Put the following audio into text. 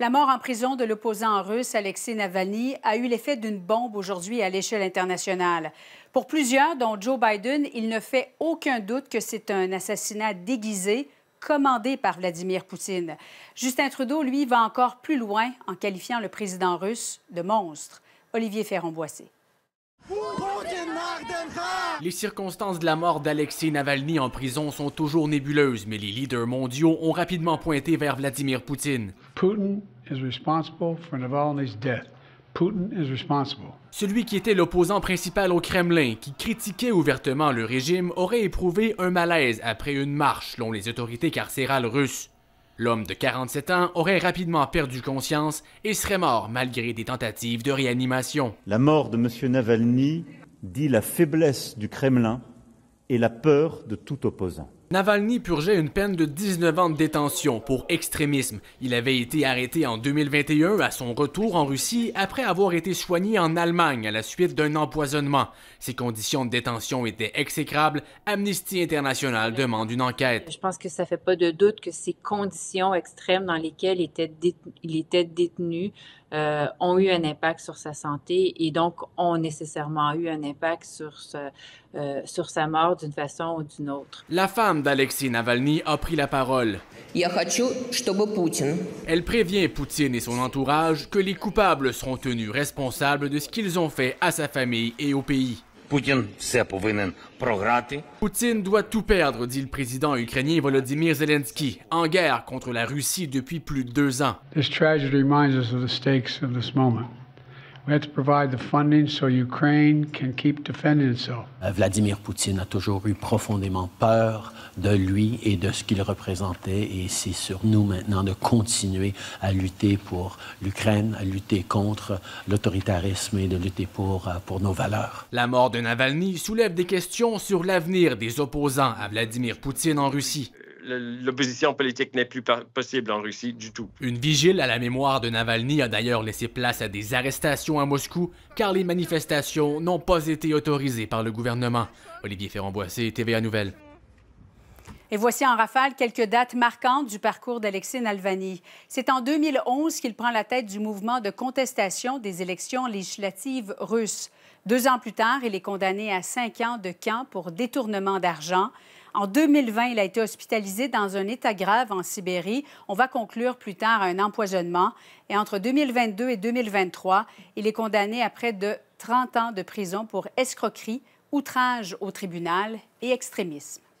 La mort en prison de l'opposant russe Alexei Navalny a eu l'effet d'une bombe aujourd'hui à l'échelle internationale. Pour plusieurs, dont Joe Biden, il ne fait aucun doute que c'est un assassinat déguisé commandé par Vladimir Poutine. Justin Trudeau, lui, va encore plus loin en qualifiant le président russe de monstre. Olivier ferron les circonstances de la mort d'Alexei Navalny en prison sont toujours nébuleuses, mais les leaders mondiaux ont rapidement pointé vers Vladimir Poutine. Putin Navalny's death. Celui qui était l'opposant principal au Kremlin, qui critiquait ouvertement le régime, aurait éprouvé un malaise après une marche, selon les autorités carcérales russes. L'homme de 47 ans aurait rapidement perdu conscience et serait mort malgré des tentatives de réanimation. La mort de M. Navalny dit la faiblesse du Kremlin et la peur de tout opposant. Navalny purgeait une peine de 19 ans de détention pour extrémisme. Il avait été arrêté en 2021 à son retour en Russie après avoir été soigné en Allemagne à la suite d'un empoisonnement. Ses conditions de détention étaient exécrables. Amnesty International demande une enquête. Je pense que ça fait pas de doute que ces conditions extrêmes dans lesquelles il était, il était détenu euh, ont eu un impact sur sa santé et donc ont nécessairement eu un impact sur, euh, sur sa mort d'une façon ou d'une autre. La femme d'Alexei Navalny a pris la parole. Elle prévient Poutine et son entourage que les coupables seront tenus responsables de ce qu'ils ont fait à sa famille et au pays. Poutine doit tout perdre, dit le président ukrainien Volodymyr Zelensky, en guerre contre la Russie depuis plus de deux ans. Vladimir Poutine a toujours eu profondément peur de lui et de ce qu'il représentait et c'est sur nous maintenant de continuer à lutter pour l'Ukraine, à lutter contre l'autoritarisme et de lutter pour, euh, pour nos valeurs. La mort de Navalny soulève des questions sur l'avenir des opposants à Vladimir Poutine en Russie l'opposition politique n'est plus possible en Russie du tout. Une vigile à la mémoire de Navalny a d'ailleurs laissé place à des arrestations à Moscou, car les manifestations n'ont pas été autorisées par le gouvernement. Olivier Ferrand-Boissé, TVA Nouvelle. Et voici en rafale quelques dates marquantes du parcours d'Alexis Navalny. C'est en 2011 qu'il prend la tête du mouvement de contestation des élections législatives russes. Deux ans plus tard, il est condamné à cinq ans de camp pour détournement d'argent. En 2020, il a été hospitalisé dans un état grave en Sibérie. On va conclure plus tard à un empoisonnement. Et entre 2022 et 2023, il est condamné à près de 30 ans de prison pour escroquerie, outrage au tribunal et extrémisme.